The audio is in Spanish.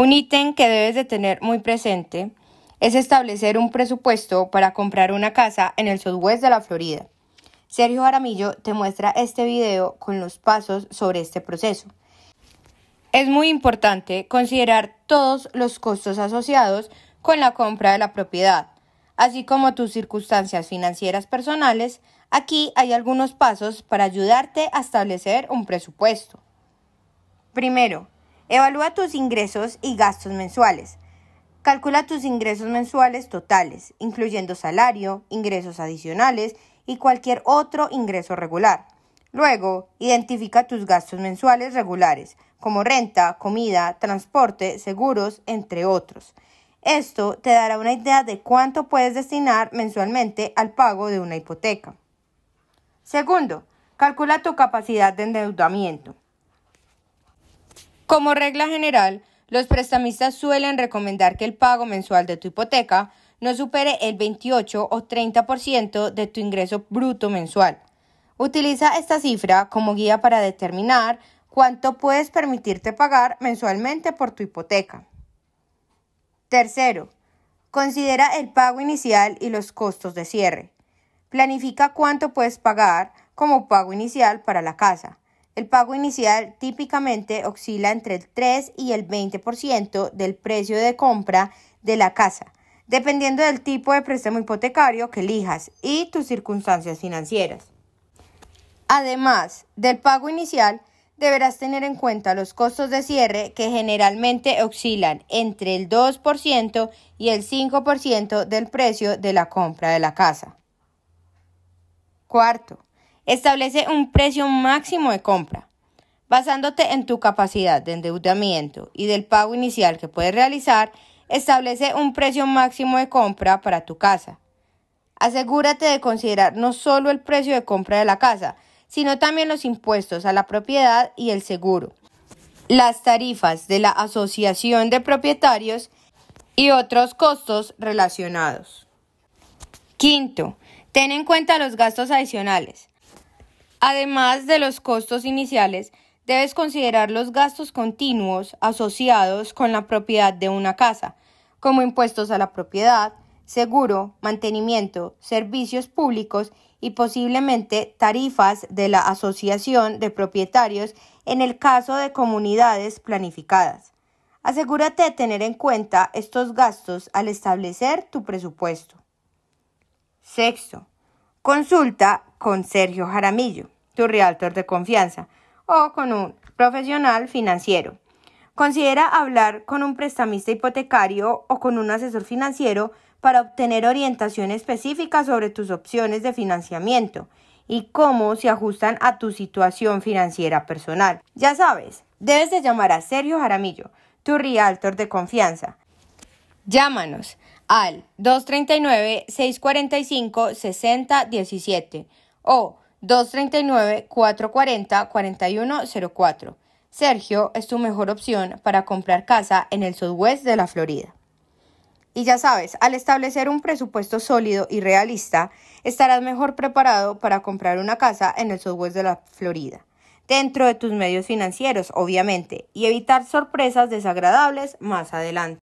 Un ítem que debes de tener muy presente es establecer un presupuesto para comprar una casa en el sudoeste de la Florida. Sergio Aramillo te muestra este video con los pasos sobre este proceso. Es muy importante considerar todos los costos asociados con la compra de la propiedad, así como tus circunstancias financieras personales. Aquí hay algunos pasos para ayudarte a establecer un presupuesto. Primero, Evalúa tus ingresos y gastos mensuales. Calcula tus ingresos mensuales totales, incluyendo salario, ingresos adicionales y cualquier otro ingreso regular. Luego, identifica tus gastos mensuales regulares, como renta, comida, transporte, seguros, entre otros. Esto te dará una idea de cuánto puedes destinar mensualmente al pago de una hipoteca. Segundo, calcula tu capacidad de endeudamiento. Como regla general, los prestamistas suelen recomendar que el pago mensual de tu hipoteca no supere el 28 o 30% de tu ingreso bruto mensual. Utiliza esta cifra como guía para determinar cuánto puedes permitirte pagar mensualmente por tu hipoteca. Tercero, considera el pago inicial y los costos de cierre. Planifica cuánto puedes pagar como pago inicial para la casa el pago inicial típicamente oscila entre el 3 y el 20% del precio de compra de la casa, dependiendo del tipo de préstamo hipotecario que elijas y tus circunstancias financieras. Además del pago inicial, deberás tener en cuenta los costos de cierre que generalmente oscilan entre el 2% y el 5% del precio de la compra de la casa. Cuarto, Establece un precio máximo de compra. Basándote en tu capacidad de endeudamiento y del pago inicial que puedes realizar, establece un precio máximo de compra para tu casa. Asegúrate de considerar no solo el precio de compra de la casa, sino también los impuestos a la propiedad y el seguro, las tarifas de la asociación de propietarios y otros costos relacionados. Quinto, ten en cuenta los gastos adicionales. Además de los costos iniciales, debes considerar los gastos continuos asociados con la propiedad de una casa, como impuestos a la propiedad, seguro, mantenimiento, servicios públicos y posiblemente tarifas de la asociación de propietarios en el caso de comunidades planificadas. Asegúrate de tener en cuenta estos gastos al establecer tu presupuesto. Sexto, consulta con Sergio Jaramillo, tu realtor de confianza, o con un profesional financiero. Considera hablar con un prestamista hipotecario o con un asesor financiero para obtener orientación específica sobre tus opciones de financiamiento y cómo se ajustan a tu situación financiera personal. Ya sabes, debes de llamar a Sergio Jaramillo, tu realtor de confianza. Llámanos al 239-645-6017 o 239-440-4104. Sergio es tu mejor opción para comprar casa en el Southwest de la Florida. Y ya sabes, al establecer un presupuesto sólido y realista, estarás mejor preparado para comprar una casa en el Southwest de la Florida, dentro de tus medios financieros, obviamente, y evitar sorpresas desagradables más adelante.